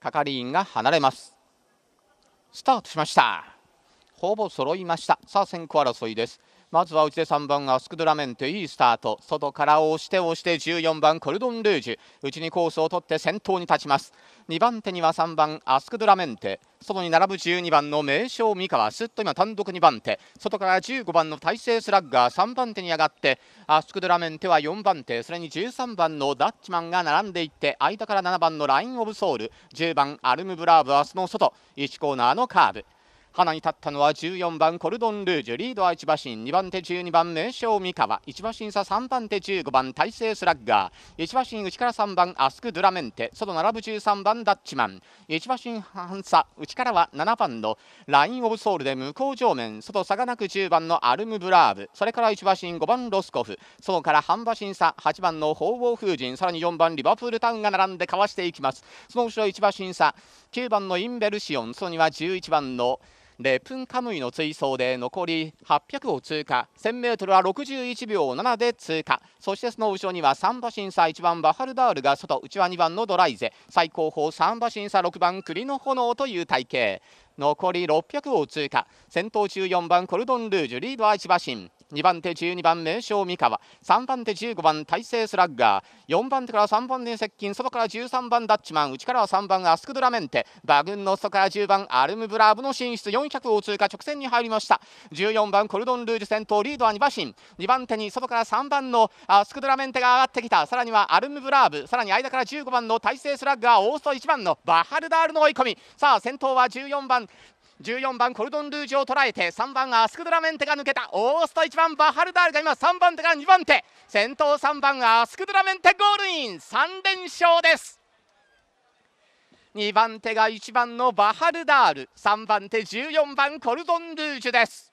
係員が離れますスタートしましたほぼ揃いましたさあ先行争いですまずは内で3番アスクドラメンテいいスタート外から押して押して14番コルドン・ルージュ内にコースを取って先頭に立ちます2番手には3番アスクドラメンテ外に並ぶ12番の名将三河すっと今単独2番手外から15番の大勢スラッガー3番手に上がってアスクドラメンテは4番手それに13番のダッチマンが並んでいって間から7番のライン・オブ・ソウル10番アルム・ブラーブはその外1コーナーのカーブ花に立ったのは14番コルドン・ルージュリードは1馬身2番手12番名称三河1馬身差3番手15番大勢スラッガー1馬身内から3番アスク・ドゥラメンテ外並ぶ13番ダッチマン1馬身半差内からは7番のライン・オブ・ソウルで向こう上面外差がなく10番のアルム・ブラーブそれから1馬身5番ロスコフ外から半馬身差8番の鳳凰風神さらに4番リバプールタウンが並んでかわしていきますその後ろ1馬身差9番のインベルシオンそこには11番のレプンカムイの追走で残り800を通過 1000m は61秒7で通過そしてその後ろには3馬審査1番バハルダールが外内は2番のドライゼ最高峰3馬審査6番栗の炎という体型残り600を通過先頭14番コルドン・ルージュリードは1馬身2番手12番名将三河3番手15番大勢スラッガー4番手から3番手に接近外から13番ダッチマン内からは3番アスクドラメンテ馬群の外から10番アルムブラーブの進出400を通過直線に入りました14番コルドンルージュ先頭リードは2馬身2番手に外から3番のアスクドラメンテが上がってきたさらにはアルムブラーブさらに間から15番の大勢スラッガーオースト1番のバハルダールの追い込みさあ先頭は14番14番コルドン・ルージュを捉えて3番アスクドラメンテが抜けたオースト1番バハルダールが今3番手が2番手先頭3番アスクドラメンテゴールイン3連勝です2番手が1番のバハルダール3番手14番コルドン・ルージュです